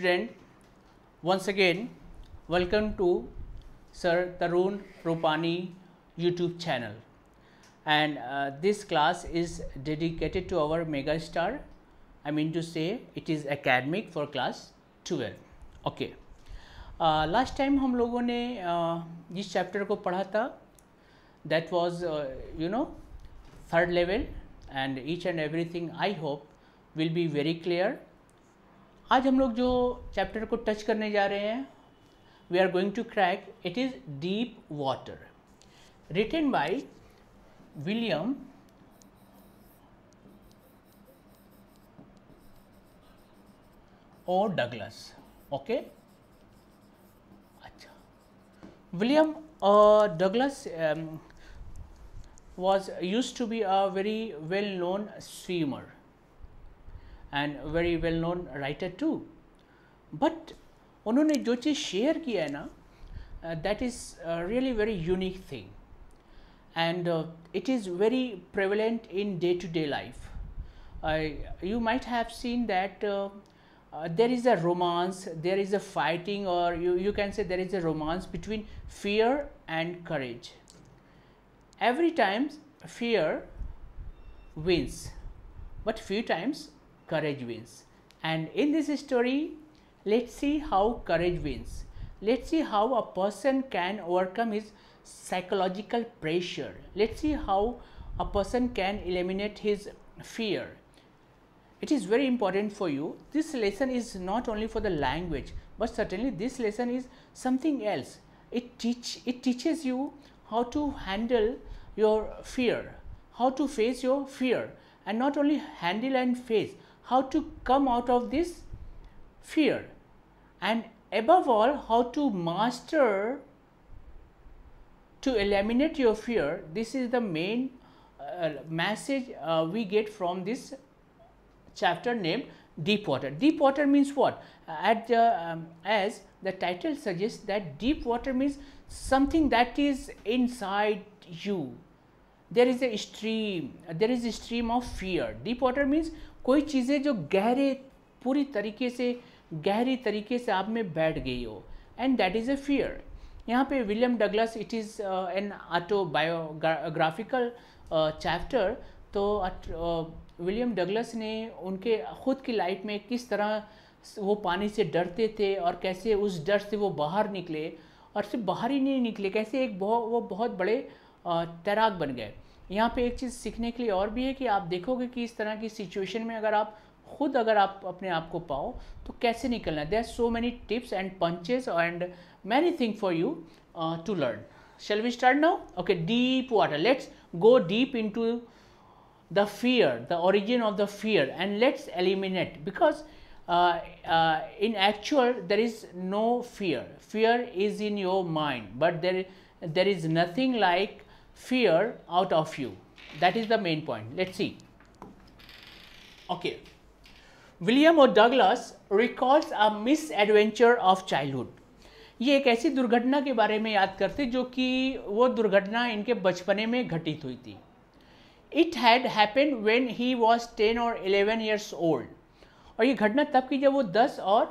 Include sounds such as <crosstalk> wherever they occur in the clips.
Friends, once again, welcome to Sir Tarun Rupani YouTube channel. And uh, this class is dedicated to our mega star. I mean to say, it is academic for class 12. Okay. Uh, last time, hum logo ne uh, this chapter ko padha tha. That was, uh, you know, third level. And each and everything, I hope, will be very clear. आज हम लोग जो chapter को touch करने जा रहे हैं we are going to crack it is deep water written by William O Douglas okay अच्छा William Douglas was use to be a very well known swimmer and very well known writer too but उन्होंने जो चीज़ share किया है ना that is really very unique thing and it is very prevalent in day to day life you might have seen that there is a romance, there is a fighting, or you, you can say there is a romance between fear and courage. Every time fear wins, but few times courage wins. And in this story, let's see how courage wins. Let's see how a person can overcome his psychological pressure. Let's see how a person can eliminate his fear. It is very important for you. This lesson is not only for the language, but certainly this lesson is something else. It teach it teaches you how to handle your fear, how to face your fear, and not only handle and face, how to come out of this fear and above all how to master to eliminate your fear this is the main uh, message uh, we get from this chapter named deep water deep water means what at um, as the title suggests that deep water means something that is inside you there is a stream there is a stream of fear deep water means कोई चीज़ें जो गहरे पूरी तरीके से गहरी तरीके से आप में बैठ गई हो and that is a fear यहाँ पे William Douglas it is an autobiographical chapter तो विलियम uh, डगलस ने उनके ख़ुद की लाइफ में किस तरह वो पानी से डरते थे और कैसे उस डर से वो बाहर निकले और सिर्फ बाहर ही नहीं निकले कैसे एक बहुत वो बहुत बड़े uh, तैराक बन गए यहाँ पे एक चीज़ सीखने के लिए और भी है कि आप देखोगे कि इस तरह की सिचुएशन में अगर आप खुद अगर आप अपने आप को पाओ तो कैसे निकलना है they are so many tips and punches and many thing for you to learn shall we start now okay deep water let's go deep in to the fear the origin of the fear and let's eliminate because in actual there is no fear fear is in your mind but there there is nothing like fear out of you. That is the main point. Let's see. Okay. William और Douglas recalls a misadventure of childhood ये एक ऐसी दुर्घटना के बारे में याद करते जो कि वो दुर्घटना इनके बचपने में घटित हुई थी it had happen when he was ten और एलेवन ईयर्स ओल्ड और ये घटना तब की जब वो दस और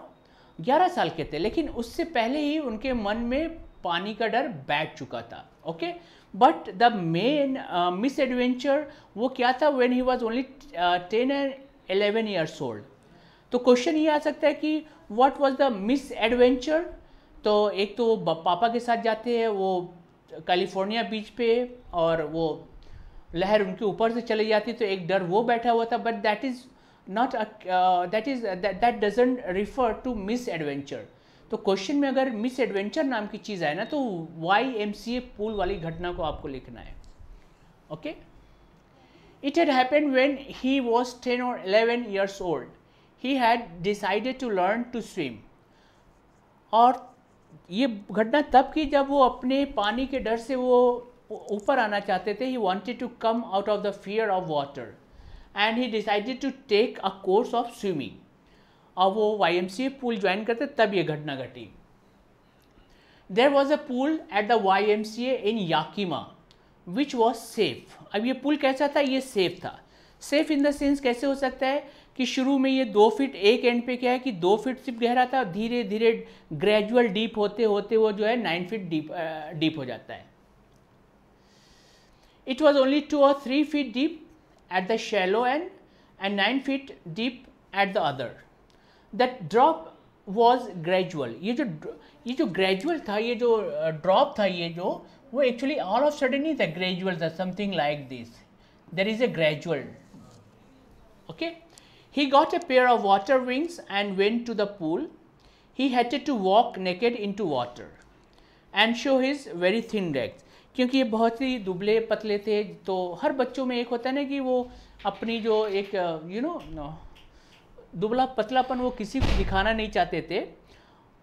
ग्यारह साल के थे लेकिन उससे पहले ही उनके मन में पानी का डर बैठ चुका था okay but the main misadventure वो क्या था when he was only ten and eleven years old तो क्वेश्चन ये आ सकता है कि what was the misadventure तो एक तो पापा के साथ जाते हैं वो कैलिफोर्निया बीच पे और वो लहर उनके ऊपर से चली जाती तो एक डर वो बैठा हुआ था but that is not that is that doesn't refer to misadventure तो क्वेश्चन में अगर मिस एडवेंचर नाम की चीज़ आए ना तो वाई एम सी ए पुल वाली घटना को आपको लिखना है okay it had happened when he was ten और eleven years old he had decided to learn to swim और ये घटना तब की जब वो अपने पानी के डर से वो ऊपर आना चाहते थे he wanted to come out of the fear of water and he decided to take a course of swimming और वो Y M C pool join करते तब ये घटना घटी there was a pool at the Y M C A in Yakima which was safe अब ये pool कैसा था ये सेफ था सेफ इन देंस कैसे हो सकता है कि शुरू में ये दो फीट एक एंड पे क्या है कि दो फीट सिर्फ गहरा था धीरे धीरे ग्रेजुअल डीप होते होते वो जो है नाइन फिट डीप डीप हो जाता है इट वॉज ओनली टू और three feet deep at the shallow end and nine feet deep at the other that drop was gradual ये जो ये जो ग्रेजुअल था ये जो ड्रॉप uh, था ये जो वो एक्चुअली ऑल ऑफ सडन ही था ग्रेजुअल था something like this there is a gradual okay He got a pair of water wings and went to the pool. He had to walk naked into water and show his very thin legs. क्योंकि ये बहुत ही दुबले पतले थे तो हर बच्चों में एक होता है ना कि वो अपनी जो एक यू uh, नो दुबला पतलापन वो किसी को दिखाना नहीं चाहते थे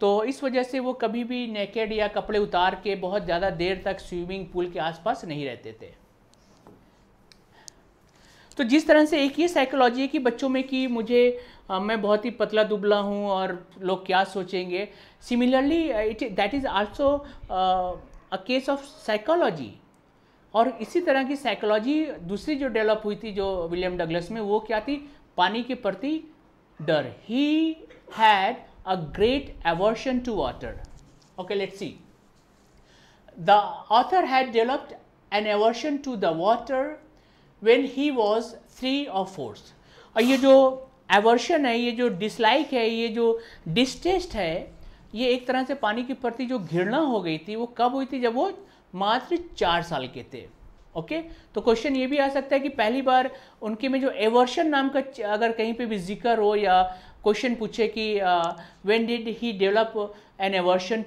तो इस वजह से वो कभी भी नेकेड या कपड़े उतार के बहुत ज़्यादा देर तक स्विमिंग पूल के आसपास नहीं रहते थे तो जिस तरह से एक ये साइकोलॉजी है कि बच्चों में कि मुझे आ, मैं बहुत ही पतला दुबला हूँ और लोग क्या सोचेंगे similarly it that is also a case of psychology और इसी तरह की साइकोलॉजी दूसरी जो डेवलप हुई थी जो विलियम डगलस में वो क्या थी पानी के प्रति डर he had a great aversion to water okay let see the author had developed an aversion to the water when he was three और फोर्स और ये जो एवर्शन है ये जो डिसलाइक है ये जो डिस्टेस्ट है ये एक तरह से पानी के प्रति जो घृणा हो गई थी वो कब हुई थी जब वो मात्र चार साल के थे ओके तो क्वेश्चन ये भी आ सकता है कि पहली बार उनके में जो एवर्शन नाम का अगर कहीं पे भी जिक्र हो या क्वेश्चन पूछे कि when did he develop an aversion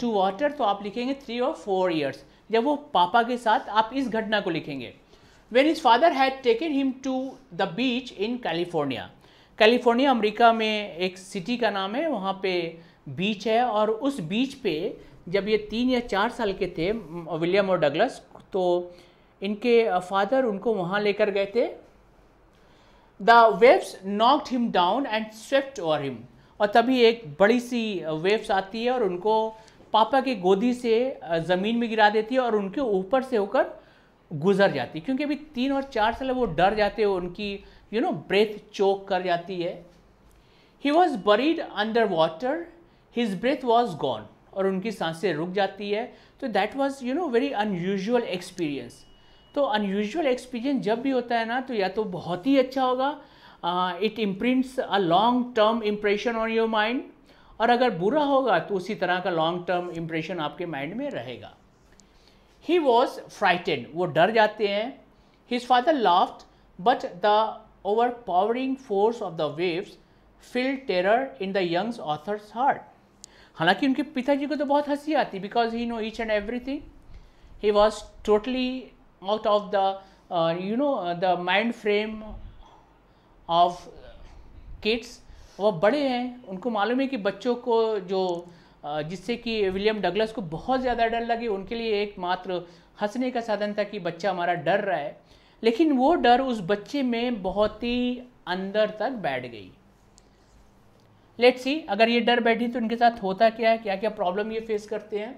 to water तो आप लिखेंगे थ्री और फोर ईयर्स जब वो पापा के साथ आप इस घटना को लिखेंगे when his father had taken him to the beach in California California अमरीका में एक सिटी का नाम है वहाँ पे बीच है और उस बीच पे जब ये तीन या चार साल के थे विलियम और डगलस तो इनके फादर उनको वहाँ लेकर गए थे the waves knocked him down and swift over him और तभी एक बड़ी सी वेव्स आती है और उनको पापा की गोदी से ज़मीन में गिरा देती है और उनके ऊपर से होकर गुजर जाती है क्योंकि अभी तीन और चार साल वो डर जाते हैं उनकी यू नो ब्रेथ चोक कर जाती है he was buried under water his breath was gone और उनकी सांसें रुक जाती है तो that was you know very unusual experience तो अनयूजल एक्सपीरियंस जब भी होता है ना तो या तो बहुत ही अच्छा होगा it imprints a long term impression on your mind और अगर बुरा होगा तो उसी तरह का लॉन्ग टर्म इम्प्रेशन आपके माइंड में रहेगा ही वॉज फ्राइटेड वो डर जाते हैं his father laughed but the overpowering force of the waves feel terror in the youngs authors heart हालांकि उनके पिताजी को तो बहुत हंसी आती because he know each and everything he was totally out of the uh, you know uh, the mind frame of kids वो बड़े हैं उनको मालूम है कि बच्चों को जो जिससे कि विलियम डगलस को बहुत ज़्यादा डर लगे उनके लिए एक मात्र हंसने का साधन था कि बच्चा हमारा डर रहा है लेकिन वो डर उस बच्चे में बहुत ही अंदर तक बैठ गई लेट्स सी अगर ये डर बैठी तो इनके साथ होता क्या है क्या क्या प्रॉब्लम ये फेस करते हैं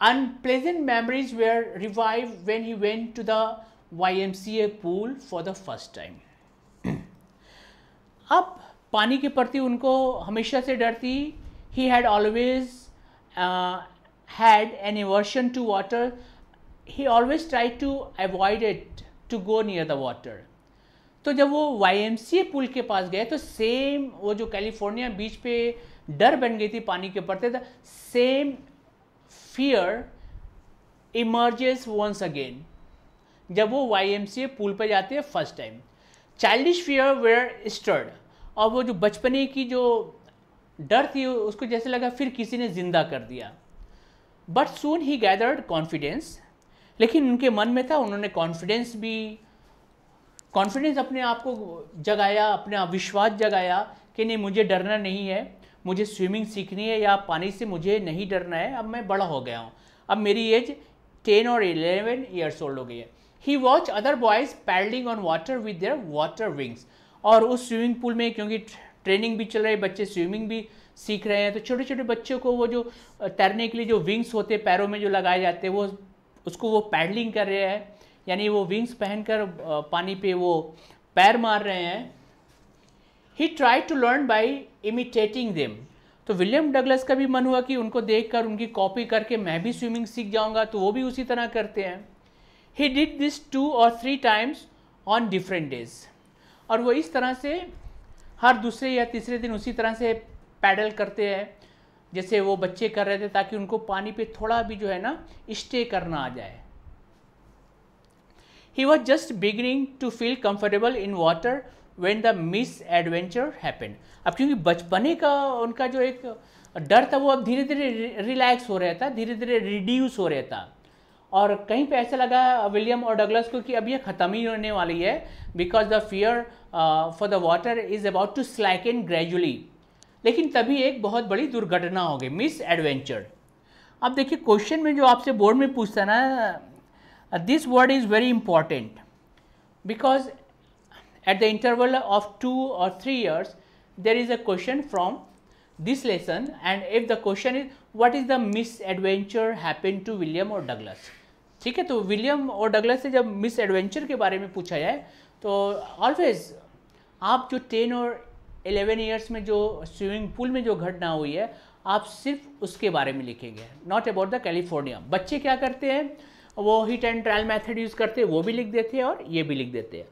Unpleasant memories were revived when he went to the YMCA pool for the first time. <clears throat> अब पानी के प्रति उनको हमेशा से डर थी he had always had an aversion to water he always try to avoid it to go near the water तो जब वो वाई पुल के पास गए तो सेम वो जो कैलिफोर्निया बीच पे डर बन गई थी पानी के प्रति same fear emerges once again जब वो वाई एम सी ए पुल पर जाते हैं first time childish fear were stirred और वो जो बचपने की जो डर थी उसको जैसे लगा फिर किसी ने ज़िंदा कर दिया but soon he gathered confidence लेकिन उनके मन में था उन्होंने कॉन्फिडेंस भी कॉन्फिडेंस अपने आप को जगाया अपना विश्वास जगाया कि नहीं मुझे डरना नहीं है मुझे स्विमिंग सीखनी है या पानी से मुझे नहीं डरना है अब मैं बड़ा हो गया हूँ अब मेरी एज टेन और इलेवन ईयर्स ओल्ड हो गई है he watch other boys paddling on water with their water wings और उस स्विमिंग पूल में क्योंकि ट्रेनिंग भी चल रही है बच्चे स्विमिंग भी सीख रहे हैं तो छोटे छोटे बच्चों को वो जो तैरने के लिए जो विंग्स होते हैं पैरों में जो लगाए जाते हैं वो उसको वो पैडलिंग कर रहे हैं यानी वो विंग्स पहनकर पानी पे वो पैर मार रहे हैं he try to learn by imitating them तो विलियम डगलस का भी मन हुआ कि उनको देख कर उनकी कॉपी करके मैं भी स्विमिंग सीख जाऊँगा तो वो भी उसी तरह करते हैं ही डिड दिस टू और three times on different days और वो इस तरह से हर दूसरे या तीसरे दिन उसी तरह से पैडल करते हैं जैसे वो बच्चे कर रहे थे ताकि उनको पानी पे थोड़ा भी जो है ना स्टे करना आ जाए he was just beginning to feel comfortable in water when the misadventure happened अब क्योंकि बचपने का उनका जो एक डर था वो अब धीरे धीरे रिलैक्स हो रहा था धीरे धीरे रिड्यूस हो रहा था और कहीं पे ऐसा लगा विलियम और डगलस को कि अब ये ख़त्म ही होने वाली है because the fear for the water is about to slack and gradually लेकिन तभी एक बहुत बड़ी दुर्घटना हो गई मिस एडवेंचर अब देखिए क्वेश्चन में जो आपसे बोर्ड में पूछता ना this word is very important because at the interval of 2 or 3 years there is a question from this lesson and if the question is what is the misadventure happened to William or Douglas ठीक है तो William और Douglas से जब miss adventure के बारे में पूछा जाए तो ऑलवेज आप जो टेन और एलेवन ईयर्स में जो स्विमिंग पूल में जो घटना हुई है आप सिर्फ उसके बारे में लिखेंगे नॉट अबाउट द कैलिफोर्निया बच्चे क्या करते हैं वो hit and trial method use करते हैं वो भी लिख देते हैं और ये भी लिख देते हैं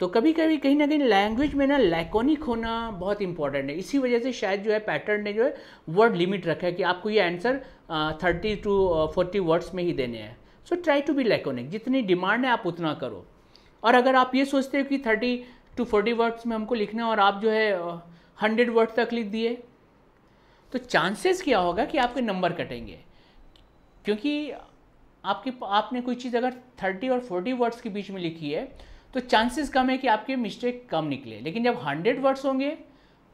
तो कभी कभी कहीं ना कहीं लैंग्वेज में ना लैकोनिक होना बहुत इंपॉर्टेंट है इसी वजह से शायद जो है पैटर्न ने जो है वर्ड लिमिट रखा है कि आपको ये answer thirty two forty words में ही देने हैं so try to be laconic जितनी डिमांड है आप उतना करो और अगर आप ये सोचते हो कि थर्टी टू फोर्टी वर्ड्स में हमको लिखना है और आप जो है हंड्रेड वर्ड तक लिख दिए तो चांसेस क्या होगा कि आपके नंबर कटेंगे क्योंकि आपके आपने कोई चीज़ अगर थर्टी और फोर्टी वर्ड्स के बीच में लिखी है तो चांसेस कम है कि आपके मिस्टेक कम निकले लेकिन जब हंड्रेड वर्ड्स होंगे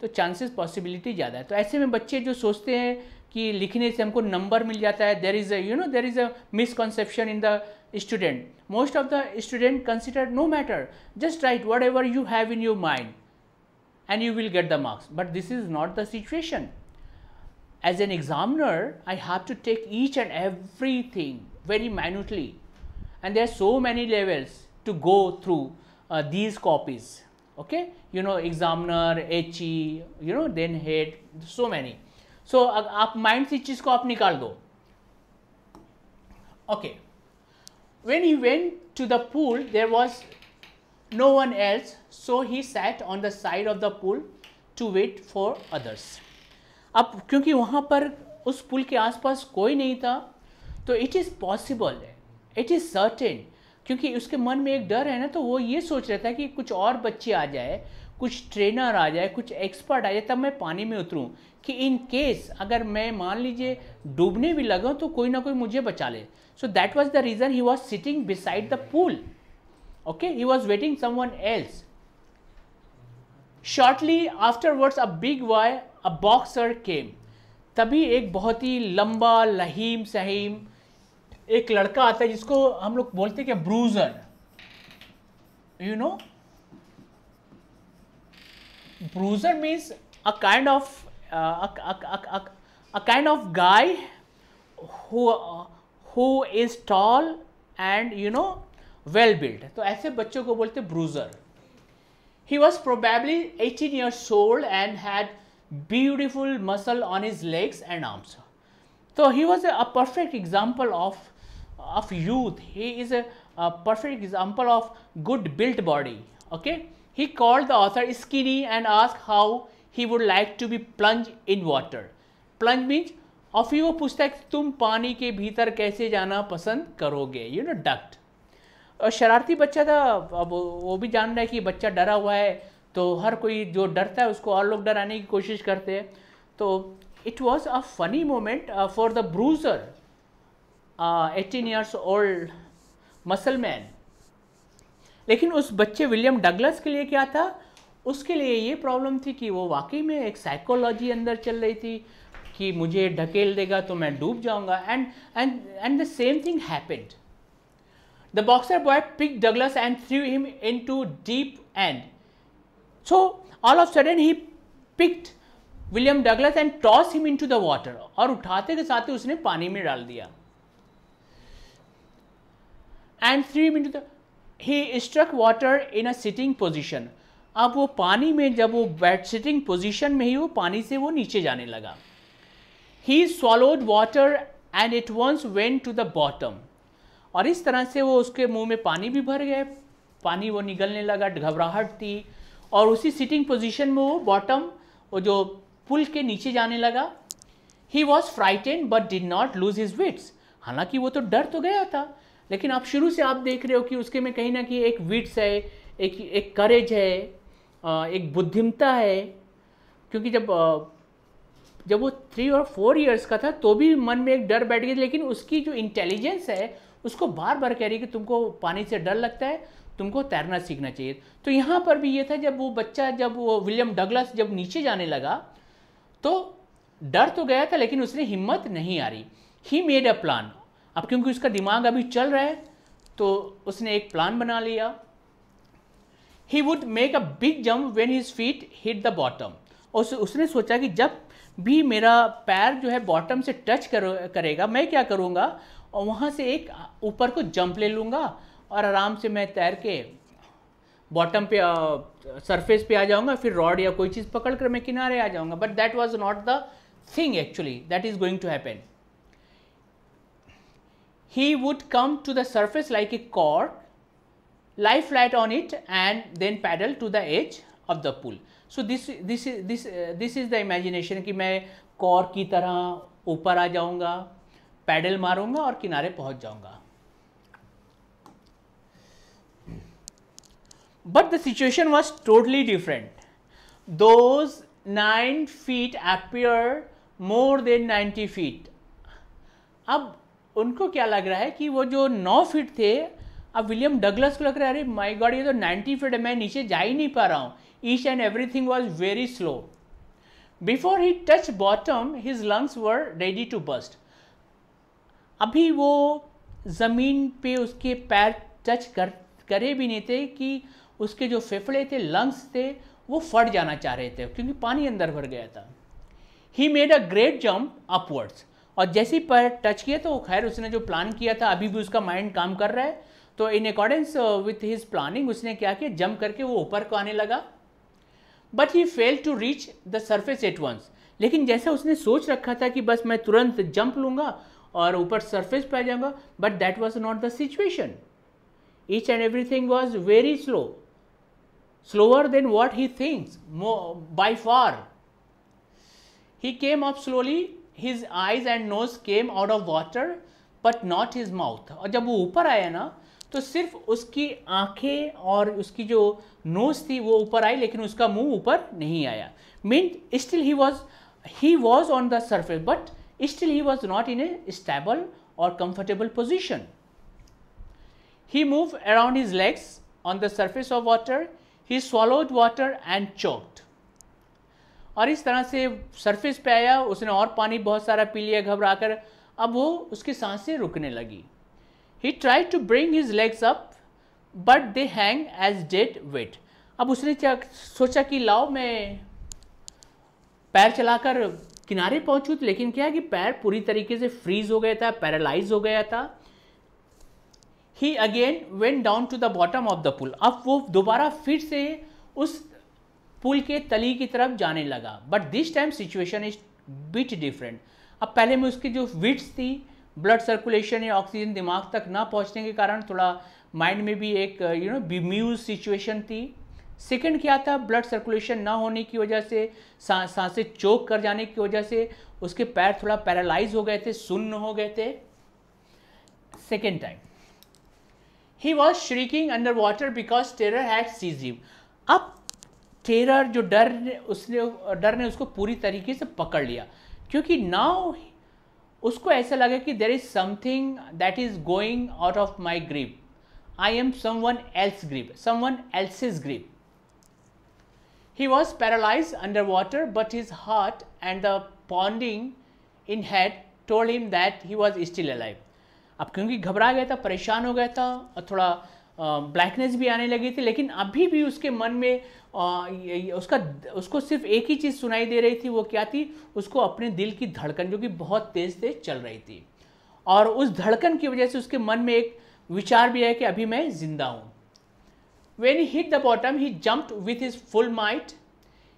तो चांसेस पॉसिबिलिटी ज़्यादा है तो ऐसे में बच्चे जो सोचते हैं कि लिखने से हमको नंबर मिल जाता है there is a you know there is a misconception in the student most of the student consider no matter just write whatever you have in your mind and you will get the marks but this is not the situation as an examiner I have to take each and every thing very minutely and there are so many levels to go through uh, these copies okay you know examiner HE you know then head so many so aap mind se cheez ko aap nikal do okay when he went to the pool there was no one else so he sat on the side of the pool to wait for others ab kyunki wahan par us pool ke aas pass koi nahi tha तो it is possible it is certain क्योंकि उसके मन में एक डर है ना तो वो ये सोच रहता है कि कुछ और बच्चे आ जाए कुछ ट्रेनर आ जाए कुछ एक्सपर्ट आ जाए तब मैं पानी में उतरूँ कि इन केस अगर मैं मान लीजिए डूबने भी लगा तो कोई ना कोई मुझे बचा ले so that was the reason he was sitting beside the pool was waiting someone else shortly after afterwards a big Y a boxer came तभी एक बहुत ही लंबा लहीम सहीम एक लड़का आता है जिसको हम लोग बोलते हैं क्या bruiser you know bruiser means a kind of a kind of guy who is tall and you know well build तो ऐसे बच्चों को बोलते bruiser he was probably eighteen years old and had beautiful muscle on his legs and arms तो he was a perfect example of of youth. He is a, a perfect example of good built body. Okay. He called the author skinny and asked how he would like to be plunged in water. Plunge means of you puchta hai tum pani ke bhitar kaise jana pasand karoge you know duck और शरारती बच्चा था अब वो भी जान रहा है कि बच्चा डरा हुआ है तो हर कोई जो डरता है उसको और लोग डराने की कोशिश करते हैं तो it was a funny moment for the bruiser eighteen years old muscle man लेकिन उस बच्चे विलियम डगलस के लिए क्या था उसके लिए ये प्रॉब्लम थी कि वो वाकई में एक साइकोलॉजी अंदर चल रही थी कि मुझे ढकेल देगा तो मैं डूब जाऊंगा and and and the same thing happened the boxer boy pick Douglas and threw him in to deep and so all of sudden he picked William Douglas and toss him in to the water और उठाते के साथ ही उसने पानी में डाल दिया and three minute he struck water in a sitting position अब वो पानी में जब वो बैट सिटिंग पोजिशन में ही वो पानी से वो नीचे जाने लगा he swallowed water and it once went to the bottom और इस तरह से वो उसके मुंह में पानी भी भर गए पानी वो निगलने लगा घबराहट थी और उसी सिटिंग पोजिशन में वो बॉटम वो जो पुल के नीचे जाने लगा he was frighten but did not lose his wits हालांकि वो तो डर तो गया था लेकिन आप शुरू से आप देख रहे हो कि उसके में कहीं ना कहीं एक विट्स है एक एक करेज है एक बुद्धिमता है क्योंकि जब जब वो थ्री और फोर इयर्स का था तो भी मन में एक डर बैठ गया लेकिन उसकी जो इंटेलिजेंस है उसको बार बार कह रही कि तुमको पानी से डर लगता है तुमको तैरना सीखना चाहिए तो यहाँ पर भी ये था जब वो बच्चा जब वो विलियम डगलस जब नीचे जाने लगा तो डर तो गया था लेकिन उसने हिम्मत नहीं आ रही ही मेड अ प्लान अब क्योंकि उसका दिमाग अभी चल रहा है तो उसने एक प्लान बना लिया he would make a big jump when his feet hit the bottom और उसने सोचा कि जब भी मेरा पैर जो है बॉटम से टच कर, करेगा मैं क्या करूँगा और वहाँ से एक ऊपर को जंप ले लूँगा और आराम से मैं तैर के बॉटम पे सरफेस पे आ जाऊँगा फिर रॉड या कोई चीज़ पकड़ कर मैं किनारे आ जाऊँगा but that was not the thing actually that is going to happen he would come to the surface like a cork, lie flat on it and then paddle to the edge of the pool. So, this, this, is, this, uh, this is the imagination कि मैं cork की तरह ऊपर आ जाऊंगा pedal मारूंगा और किनारे पहुंच जाऊंगा But the situation was totally different. Those 9 feet appear more than 90 feet. Now. उनको क्या लग रहा है कि वो जो नौ फीट थे अब विलियम डगलस को लग रहा है अरे माई गॉड ये तो नाइन्टी फीट है मैं नीचे जा ही नहीं पा रहा हूँ each and every thing was very slow before he touch bottom his lungs were ready to burst अभी वो ज़मीन पे उसके पैर टच कर करे भी नहीं थे कि उसके जो फेफड़े थे लंग्स थे वो फट जाना चाह रहे थे क्योंकि पानी अंदर भर गया था he made a great jump upwards और जैसे ही पर टच किया तो खैर उसने जो प्लान किया था अभी भी उसका माइंड काम कर रहा है तो in accordance with his planning उसने क्या किया जंप करके वो ऊपर को आने लगा but he fail to reach the surface at once लेकिन जैसा उसने सोच रखा था कि बस मैं तुरंत जंप लूंगा और ऊपर सरफेस पे आ जाऊँगा but that was not the situation each and everything was very slow slower than what he thinks by far he came up slowly his eyes and nose came out of water but not his mouth और जब वो ऊपर आया ना तो सिर्फ उसकी आंखें और उसकी जो नोज थी वो ऊपर आई लेकिन उसका मुंह ऊपर नहीं आया mean still he was he was on the surface but still he was not in a stable और comfortable position he move around his legs on the surface of water, he swallowed water and choked. और इस तरह से surface पे आया उसने और पानी बहुत सारा पी लिया घबरा कर अब वो उसकी सांसें रुकने लगी he try to bring his legs up but they hang as dead weight अब उसने क्या सोचा कि लाओ मैं पैर चलाकर किनारे तो लेकिन क्या कि पैर पूरी तरीके से फ्रीज हो गया था पैरालाइज हो गया था he again went down to the bottom of the pool अब वो दोबारा फिर से उस पुल के तली की तरफ जाने लगा but this time situation is bit different अब पहले में उसकी जो विट्स थी ब्लड सर्कुलेशन या ऑक्सीजन दिमाग तक ना पहुंचने के कारण थोड़ा माइंड में भी एक यू नो बीम्यूज सिचुएशन थी सेकंड क्या था ब्लड सर्कुलेशन ना होने की वजह से सा, सांसें चोक कर जाने की वजह से उसके पैर थोड़ा पैरालाइज हो गए थे सुन्न हो गए थे second time he was shrieking under water because terror had seized अब टेरर जो डर ने उसने डर ने उसको पूरी तरीके से पकड़ लिया क्योंकि नाउ उसको ऐसा लगा कि there is something that is going out of my grip I am someone else grip someone grip he He paralyse under water but his heart and the pounding in head told him that he was still alive अब क्योंकि घबरा गया था परेशान हो गया था और थोड़ा ब्लैकनेस भी आने लगी थी लेकिन अभी भी उसके मन में उसका उसको सिर्फ एक ही चीज़ सुनाई दे रही थी वो क्या थी उसको अपने दिल की धड़कन जो कि बहुत तेज़ तेज चल रही थी और उस धड़कन की वजह से उसके मन में एक विचार भी है कि अभी मैं जिंदा हूँ when he hit the bottom he jumped with his full might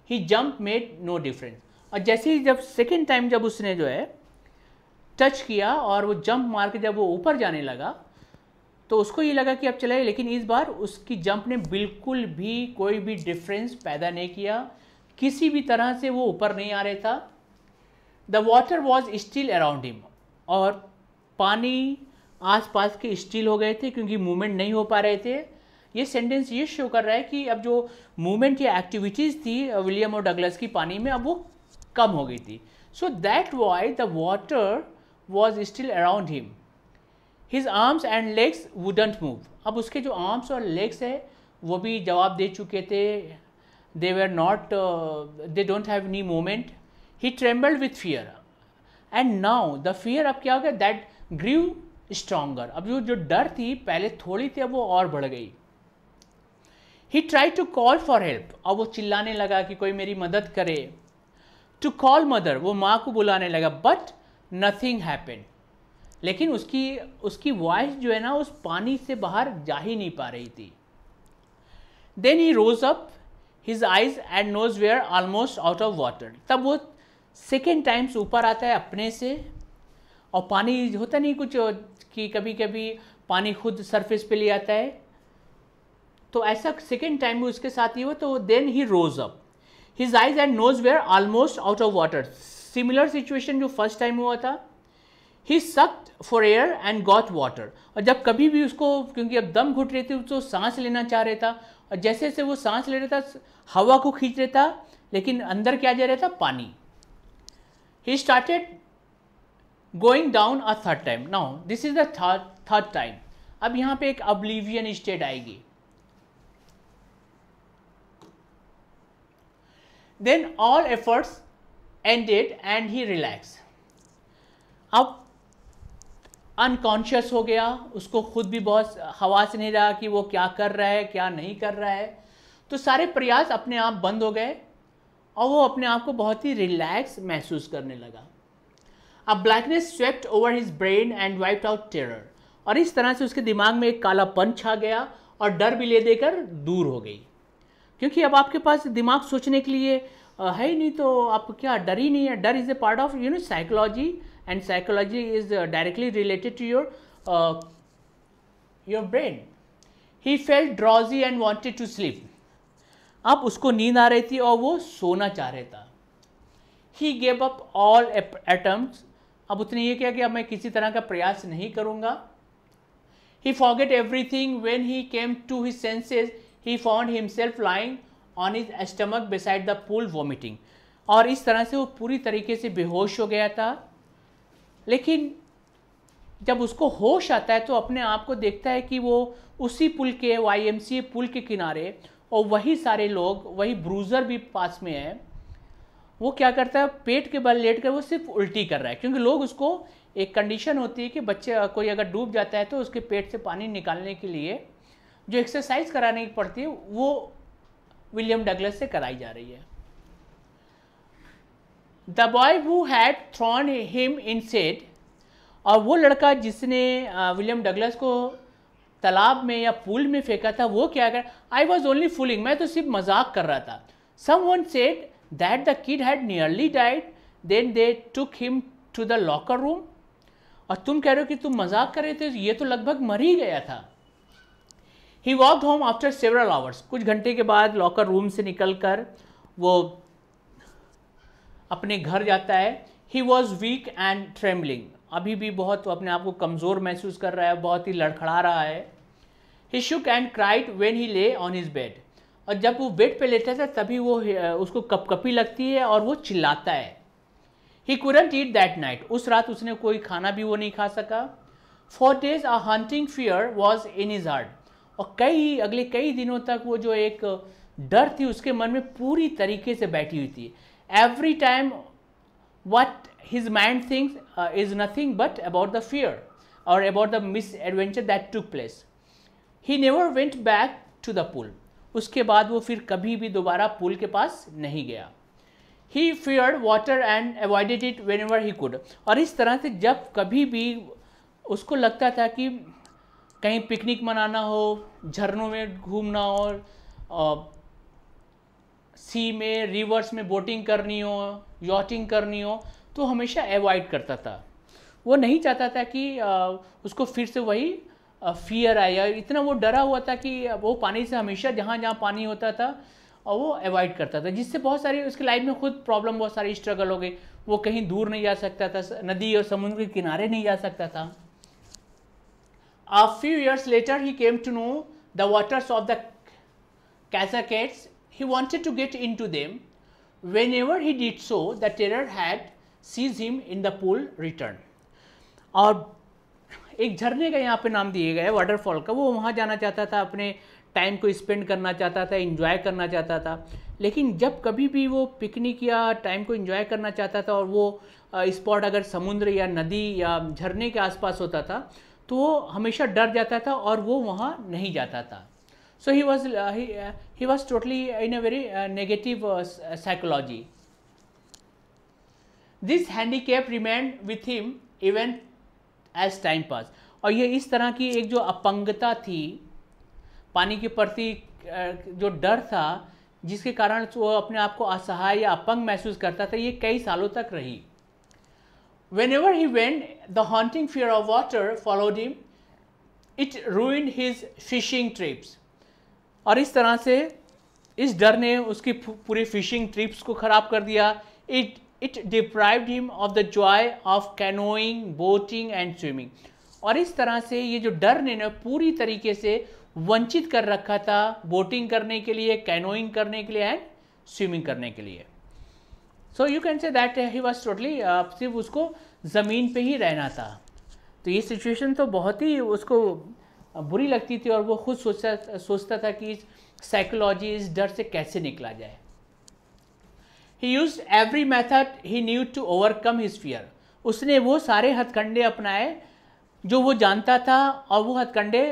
he jump made no difference और जैसे ही जब सेकेंड टाइम जब उसने जो है टच किया और वो जंप मार के जब वो ऊपर जाने लगा तो उसको ये लगा कि अब चलाए लेकिन इस बार उसकी जंप ने बिल्कुल भी कोई भी डिफरेंस पैदा नहीं किया किसी भी तरह से वो ऊपर नहीं आ रहा था the water was still around him और पानी आसपास के स्टिल हो गए थे क्योंकि मूवमेंट नहीं हो पा रहे थे ये सेंटेंस ये शो कर रहा है कि अब जो मूवमेंट या एक्टिविटीज़ थी विलियम और डगलस की पानी में अब वो कम हो गई थी so that why the water was still around him his arms and legs wouldn't move अब उसके जो आर्म्स और लेग्स है वो भी जवाब दे चुके थे they were not they don't have any moment he trembled with fear and now the fear अब क्या हो गया दैट ग्रीव स्ट्रोंगर अब जो जो डर थी पहले थोड़ी थी अब वो और बढ़ गई he try to call for help अब वो चिल्लाने लगा कि कोई मेरी मदद करे टू कॉल मदर वो माँ को बुलाने लगा बट नथिंग हैपेंड लेकिन उसकी उसकी वॉइस जो है ना उस पानी से बाहर जा ही नहीं पा रही थी then he rose up his eyes and nose were almost out of water तब वो सेकेंड टाइम्स ऊपर आता है अपने से और पानी होता नहीं कुछ कि कभी कभी पानी खुद सरफेस पे ले आता है तो ऐसा सेकेंड टाइम भी उसके साथ ही हुआ तो then he rose up his eyes and nose were almost out of water similar situation जो फर्स्ट टाइम हुआ था he sucked for air and got water और जब कभी भी उसको क्योंकि अब दम घुट रहे थे उसको सांस लेना चाह रहे था और जैसे जैसे वो सांस ले रहा था हवा को खींच रहा था लेकिन अंदर क्या जा रहा था पानी he started going down a third time now this is the third time अब यहां पे एक अब्लिवियन स्टेट आएगी then all efforts ended and he relax अब अनकॉन्शियस हो गया उसको खुद भी बहुत हवास नहीं रहा कि वो क्या कर रहा है क्या नहीं कर रहा है तो सारे प्रयास अपने आप बंद हो गए और वो अपने आप को बहुत ही रिलैक्स महसूस करने लगा अब blackness swept over his brain and wipe out terror और इस तरह से उसके दिमाग में एक पन छा गया और डर भी ले देकर दूर हो गई क्योंकि अब आपके पास दिमाग सोचने के लिए है ही नहीं तो आप क्या डर ही नहीं है डर is a part of you know psychology and psychology is uh, directly related to your uh, your brain he felt drowsy and wanted to sleep अब उसको नींद आ रही थी और वो सोना चाह रहा था he gave up all attempts अब उसने ये किया कि अब मैं किसी तरह का प्रयास नहीं करूँगा he forgot every thing when he came to his senses he found himself lying on his stomach beside the pool vomiting और इस तरह से वो पूरी तरीके से बेहोश हो गया था लेकिन जब उसको होश आता है तो अपने आप को देखता है कि वो उसी पुल के वाई पुल के किनारे और वही सारे लोग वही ब्रूज़र भी पास में है वो क्या करता है पेट के बल लेट कर वो सिर्फ उल्टी कर रहा है क्योंकि लोग उसको एक कंडीशन होती है कि बच्चे कोई अगर डूब जाता है तो उसके पेट से पानी निकालने के लिए जो एक्सरसाइज कराने की पड़ती है वो विलियम डगलस से कराई जा रही है the boy who had thrown him in said और वो लड़का जिसने विलियम डगलस को तालाब में या पूल में फेंका था वो क्या कर आई वॉज ओनली फूलिंग मैं तो सिर्फ मजाक कर रहा था someone said that the kid had nearly died then they took him to the locker room और तुम कह रहे हो कि तुम मजाक कर रहे थे ये तो लगभग मर ही गया था he walk home after several hours कुछ घंटे के बाद लॉकर रूम से निकल कर वो अपने घर जाता है he was weak and trembling अभी भी बहुत अपने आप को कमज़ोर महसूस कर रहा है बहुत ही लड़खड़ा रहा है ही शुक एंड क्राइट वेन ही ले ऑन हिज बेड और जब वो बेड पे लेटा था तभी वो उसको कपकपी लगती है और वो चिल्लाता है he couldn't eat that night उस रात उसने कोई खाना भी वो नहीं खा सका for days a haunting fear was in his heart और कई अगले कई दिनों तक वो जो एक डर थी उसके मन में पूरी तरीके से बैठी हुई थी every time what his mind thinks uh, is nothing but about the fear or about the misadventure that took place. He never went back to the pool. उसके बाद वो फिर कभी भी दोबारा पुल के पास नहीं गया he feared water and avoided it whenever he could और इस तरह से जब कभी भी उसको लगता था कि कहीं पिकनिक मनाना हो झरनों में घूमना और सी में रिवर्स में बोटिंग करनी हो यॉटिंग करनी हो तो हमेशा अवॉइड करता था वो नहीं चाहता था कि उसको फिर से वही फियर आया इतना वो डरा हुआ था कि वो पानी से हमेशा जहाँ जहाँ पानी होता था और वो अवॉइड करता था जिससे बहुत सारी उसके लाइफ में खुद प्रॉब्लम बहुत सारी स्ट्रगल हो गई वो कहीं दूर नहीं जा सकता था नदी और समुद्र के किनारे नहीं जा सकता था few years later he came to know the waters of the कैसा Cassacates he wanted to get into them. Whenever he did so, the terror had seized him in the pool return. और एक झरने का यहाँ पे नाम दिए गए waterfall ka wo wahan jana chahta tha apne time को स्पेंड करना चाहता था इन्जॉय करना चाहता था लेकिन जब कभी भी वो पिकनिक या टाइम को इन्जॉय करना चाहता था और वो स्पॉट अगर समुद्र या नदी या झरने के आसपास होता था तो वो हमेशा डर जाता था और वो वहाँ नहीं जाता था so he was he was totally uh, in a very uh, negative uh, uh, psychology. This handicap remained with him even as time passed. और ये इस तरह की एक जो अपंगता थी पानी के प्रति जो डर था जिसके कारण वो अपने आप को असहाय या अपंग महसूस करता था ये कई सालों तक रही whenever he went the haunting fear of water followed him it ruined his fishing trips और इस तरह से इस डर ने उसकी पूरी फिशिंग ट्रिप्स को ख़राब कर दिया it it deprived him of the joy of canoeing boating and swimming और इस तरह से ये जो डर ने ना पूरी तरीके से वंचित कर रखा था बोटिंग करने के लिए कैनोइंग करने के लिए एंड स्विमिंग करने के लिए so you can say that he was totally सिर्फ उसको ज़मीन पे ही रहना था तो ये सिचुएशन तो बहुत ही उसको बुरी लगती थी और वो खुद सोचता सोचता था कि साइकोलॉजी इस डर से कैसे निकला जाए he used every method he knew to overcome his fear उसने वो सारे हथकंडे अपनाए जो वो जानता था और वो हथकंडे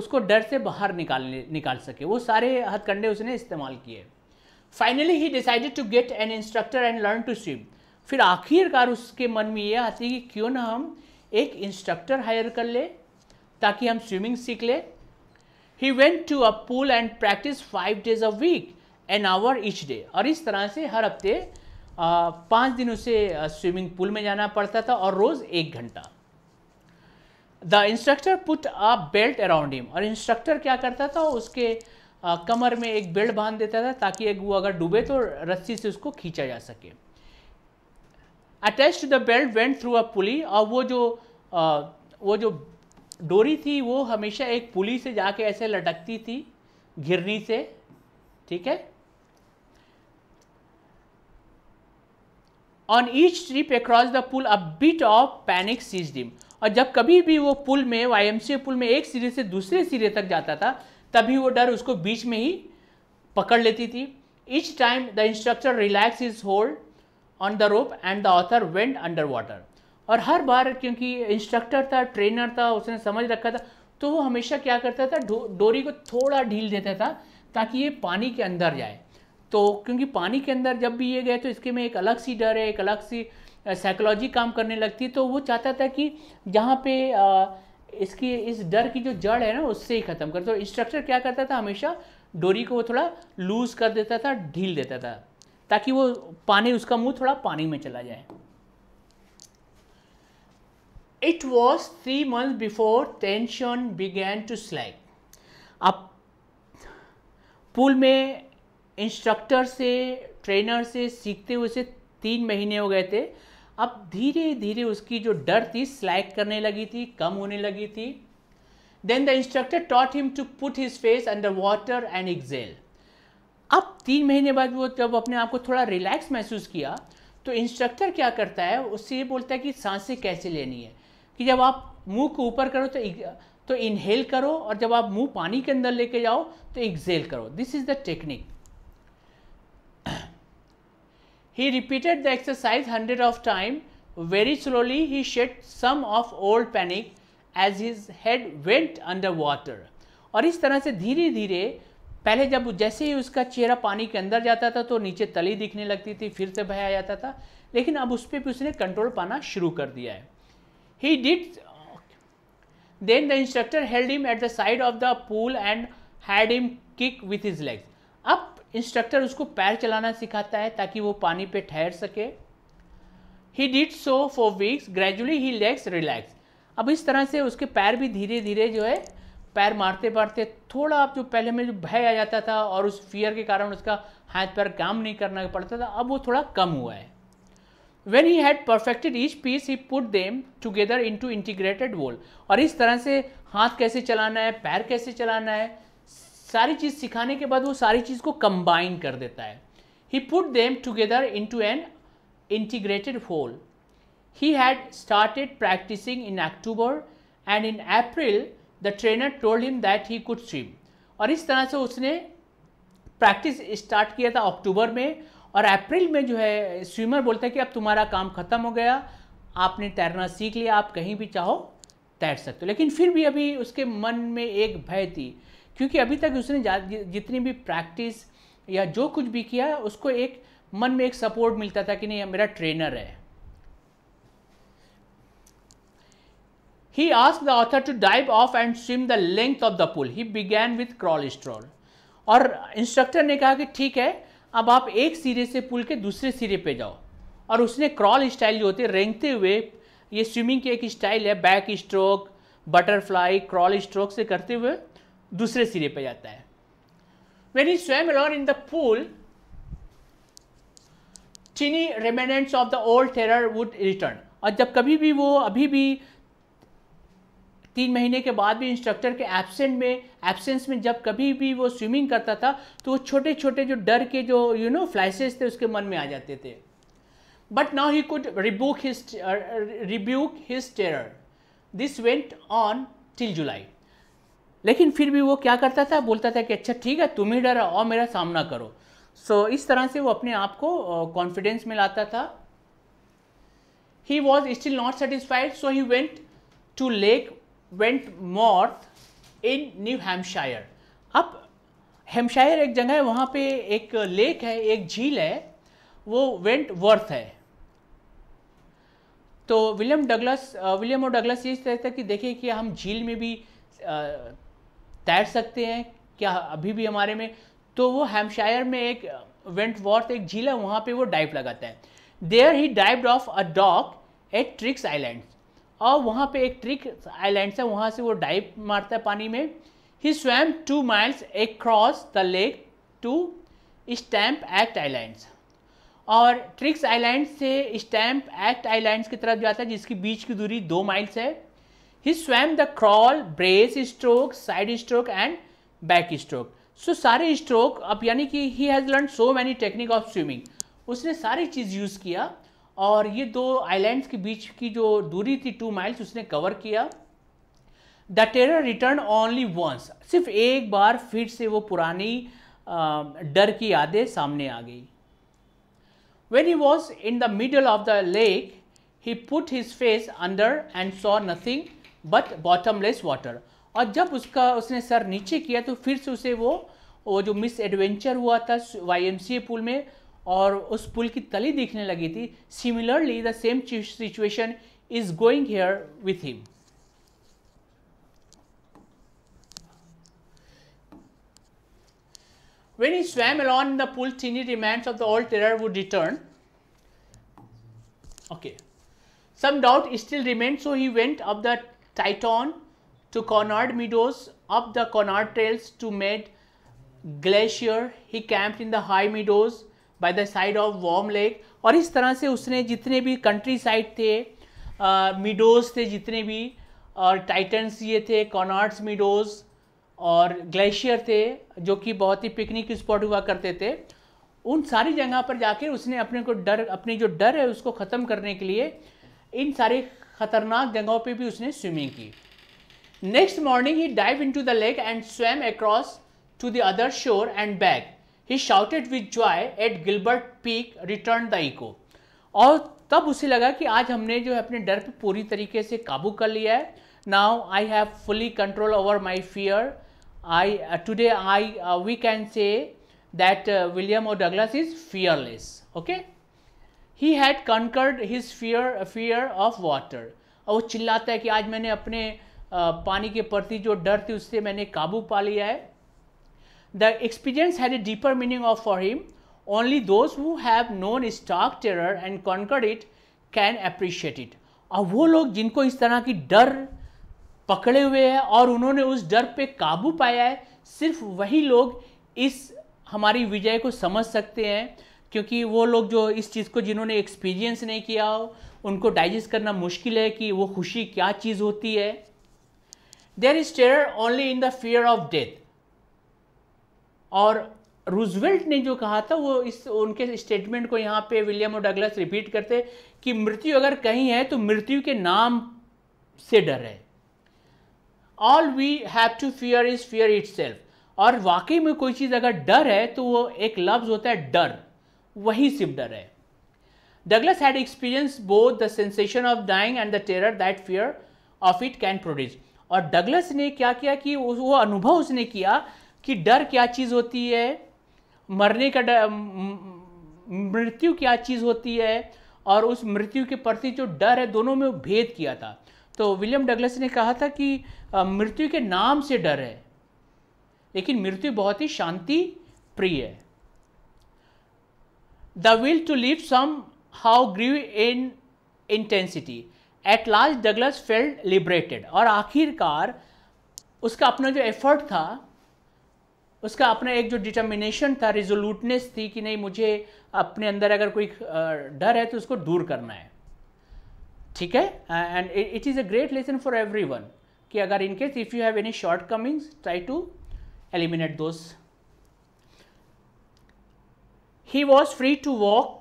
उसको डर से बाहर निकालने निकाल सके वो सारे हथकंडे उसने इस्तेमाल किए finally he decided to get an instructor and learn to swim फिर आखिरकार उसके मन में ये आती कि क्यों ना हम एक इंस्ट्रक्टर हायर कर ले ताकि हम स्विमिंग सीख ले he went to a pool and practise five days a week an hour each day और इस तरह से हर हफ्ते पाँच दिन उसे स्विमिंग पूल में जाना पड़ता था और रोज़ एक घंटा the instructor put a belt around him और इंस्ट्रक्टर क्या करता था उसके आ, कमर में एक बेल्ट बांध देता था ताकि एक वो अगर डूबे तो रस्सी से उसको खींचा जा सके attach to the belt went through a pulley और वो जो आ, वो जो डोरी थी वो हमेशा एक पुली से जाके ऐसे लटकती थी घिरनी से ठीक है on each trip across the pool a bit of panic seized him और जब कभी भी वो पुल में वाई पुल में एक सिरे से दूसरे सिरे तक जाता था तभी वो डर उसको बीच में ही पकड़ लेती थी each time the instructor relax his hold on the rope and the author went under water और हर बार क्योंकि इंस्ट्रक्टर था ट्रेनर था उसने समझ रखा था तो वो हमेशा क्या करता था डो, डोरी को थोड़ा ढील देता था ताकि ये पानी के अंदर जाए तो क्योंकि पानी के अंदर जब भी ये गए तो इसके में एक अलग सी डर है एक अलग सी साइकोलॉजी काम करने लगती तो वो चाहता था कि जहाँ पे आ, इसकी इस डर की जो जड़ है ना उससे ही ख़त्म कर तो इंस्ट्रक्टर क्या करता था हमेशा डोरी को वो थोड़ा लूज़ कर देता था ढील देता था ताकि वो पानी उसका मुंह थोड़ा पानी में चला जाए it was three month before tension began to slide अब पूल में इंस्ट्रक्टर से ट्रेनर से सीखते हुए से तीन महीने हो गए थे अब धीरे धीरे उसकी जो डर थी स्लैक करने लगी थी कम होने लगी थी then the instructor taught him to put his face under water and exhale अब तीन महीने बाद वो जब अपने आप को थोड़ा रिलैक्स महसूस किया तो इंस्ट्रक्टर क्या करता है उससे ये बोलता है कि सांसें कैसे लेनी है कि जब आप मुंह को ऊपर करो तो तो इनहेल करो और जब आप मुंह पानी के अंदर लेके जाओ तो एक्जेल करो this is the technique he repeated the exercise hundred of time very slowly he shed some of old panic as his head went under water और इस तरह से धीरे धीरे पहले जब जैसे ही उसका चेहरा पानी के अंदर जाता था तो नीचे तली दिखने लगती थी फिर से भय आ जाता था लेकिन अब उस पर भी उसने कंट्रोल पाना शुरू कर दिया है He did. Then the instructor held him at the side of the pool and had him kick with his legs. up instructor usko pair chalana sikhata hai taki wo pani pe ठहर sake he did so for weeks gradually he legs relax ab is tarah se uske pair bhi dheere dheere jo hai पैर मारते मारते थोड़ा आप जो पहले में जो भय आ जाता था और उस फियर के कारण उसका हाथ पैर काम नहीं करना पड़ता था अब वो थोड़ा कम हुआ है he had perfected each piece he put them together in to integrated whole और इस तरह से हाथ कैसे चलाना है पैर कैसे चलाना है सारी चीज़ सिखाने के बाद वो सारी चीज़ को कंबाइन कर देता है he put them together to an integrated whole he had started practising in October and in April the trainer told him that he could swim और इस तरह से उसने प्रैक्टिस स्टार्ट किया था अक्टूबर में और अप्रैल में जो है स्विमर बोलता है कि अब तुम्हारा काम खत्म हो गया आपने तैरना सीख लिया आप कहीं भी चाहो तैर सकते हो लेकिन फिर भी अभी उसके मन में एक भय थी क्योंकि अभी तक उसने जितनी भी प्रैक्टिस या जो कुछ भी किया उसको एक मन में एक सपोर्ट मिलता था कि नहीं मेरा ट्रेनर है He asked the author to dive off and swim the length of the pool. He began with crawl stroll. और इंस्ट्रक्टर ने कहा कि ठीक है अब आप एक सिरे से पुल के दूसरे सिरे पे जाओ और उसने क्रॉल स्टाइल जो होती है रेंगते हुए ये स्विमिंग की एक स्टाइल है backstroke butterfly crawl stroke से करते हुए दूसरे सिरे पे जाता है वेन ही स्वयं alone in the pool tiny remnants of the old terror would return और जब कभी भी वो अभी भी तीन महीने के बाद भी इंस्ट्रक्टर के एबसेंट में एबसेंस में जब कभी भी वो स्विमिंग करता था तो वो छोटे छोटे जो डर के जो यू नो फ्लैशेज थे उसके मन में आ जाते थे but now he could rebuke his rebuke his terror this went on till July लेकिन फिर भी वो क्या करता था बोलता था कि अच्छा ठीक है तुम ही डर और मेरा सामना करो सो so, इस तरह से वो अपने आप को कॉन्फिडेंस uh, में लाता था he was still not satisfied so he went to lake Wentworth in New Hampshire अब हेम्पशायर एक जगह है वहाँ पे एक लेक है एक झील है वो वेंट वर्थ है तो विलियम डगलस विलियम और डगलस ये कहते हैं कि देखिए कि हम झील में भी तैर सकते हैं क्या अभी भी हमारे में तो वो हेम्पशायर में एक वेंट वॉर्थ एक झील है वहाँ पे वो डाइव लगाता है there he dive off a dock at Triggs island और वहाँ पे एक ट्रिक आइलैंड से वहाँ से वो डाइव मारता है पानी में he swam two miles cross the lake to Stamp Act islands और ट्रिक्स आइलैंड से स्टैम्प एक्ट आइलैंड्स की तरफ जाता है जिसकी बीच की दूरी दो माइल्स है he swam the crawl breast stroke side stroke and back stroke so सारे स्ट्रोक अब यानी कि he has learn so many technique of swimming उसने सारी चीज़ यूज़ किया और ये दो आइलैंड्स के बीच की जो दूरी थी टू माइल्स उसने कवर किया the terror return only once सिर्फ एक बार फिर से वो पुरानी डर की यादें सामने आ गई when he was in the middle of the lake he put his face under and saw nothing but bottomless water और जब उसका उसने सर नीचे किया तो फिर से उसे वो वो जो मिस एडवेंचर हुआ था वाई एम सी पुल में और उस पुल की तली दिखने लगी थी similarly the same situation is going here with him When he swam along in the pool, tiny remains of the old terror would return. Okay. Some doubt still remained, so he went up the Titan to Conard Meadows, up the Conard Trails to Med Glacier. He camped in the high meadows by the side of warm lake और इस तरह से उसने जितने भी country side थे meadows uh, थे जितने भी और टाइटन्स ये थे कॉनार्ड्स मिडोज और ग्लेशियर थे जो कि बहुत ही पिकनिक स्पॉट हुआ करते थे उन सारी जगह पर जाकर उसने अपने को डर अपनी जो डर है उसको ख़त्म करने के लिए इन सारी खतरनाक जगहों पे भी उसने स्विमिंग की next morning he dive into the lake and swam across to the other shore and back he shouted with joy at Gilbert peak return the echo और तब उसे लगा कि आज हमने जो है अपने डर पर पूरी तरीके से काबू कर लिया है now I have fully control over my fear I today I we can say that William O Douglas is fearless okay he had conquered his fear fear of water और वो चिल्लाता है कि आज मैंने अपने uh, पानी के प्रति जो डर थी उससे मैंने काबू पा लिया है The experience had a deeper meaning of for him. Only those who have known stark terror and conquered it can appreciate it. और वो लोग जिनको इस तरह की डर पकड़े हुए हैं और उन्होंने उस डर पे काबू पाया है सिर्फ वही लोग इस हमारी विजय को समझ सकते हैं क्योंकि वो लोग जो इस चीज़ को जिन्होंने एक्सपीरियंस नहीं किया हो उनको डाइजेस्ट करना मुश्किल है कि वो खुशी क्या चीज़ होती है there is terror only in the fear of death और रूजवेल्ट ने जो कहा था वो इस उनके स्टेटमेंट को यहाँ पे विलियम और डगलस रिपीट करते कि मृत्यु अगर कहीं है तो मृत्यु के नाम से डर है all we have to fear is fear it और वाकई में कोई चीज़ अगर डर है तो वो एक लफ्ज़ होता है डर वही सिर्फ डर है Douglas had experience both the sensation of dying and the terror that fear of it can produce और डगलस ने क्या किया कि वो अनुभव उसने किया कि डर क्या चीज़ होती है मरने का डर मृत्यु क्या चीज़ होती है और उस मृत्यु के प्रति जो डर है दोनों में भेद किया था तो विलियम डगलस ने कहा था कि मृत्यु के नाम से डर है लेकिन मृत्यु बहुत ही शांति प्रिय है the will to live somehow grew in intensity at last Douglas felt liberated और आखिरकार उसका अपना जो एफर्ट था उसका अपना एक जो डिटर्मिनेशन था रिजोल्यूटनेस थी कि नहीं मुझे अपने अंदर अगर कोई डर है तो उसको दूर करना है ठीक है and it is a great lesson for everyone कि अगर in case if you have any shortcomings try to eliminate those he was free to walk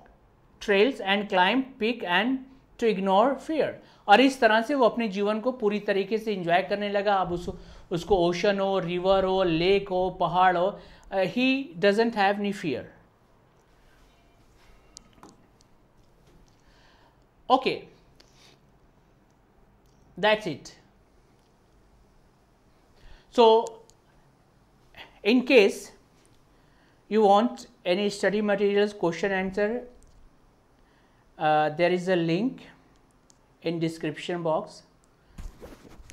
trails and climb peak and to ignore fear और इस तरह से वो अपने जीवन को पूरी तरीके से इंजॉय करने लगा अब उसको ocean ocean river river lake lake हो पहाड़ हो he doesn't have any fear okay that's it so in case you want any study materials question answer uh, there is a link in description box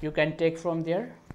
you can take from there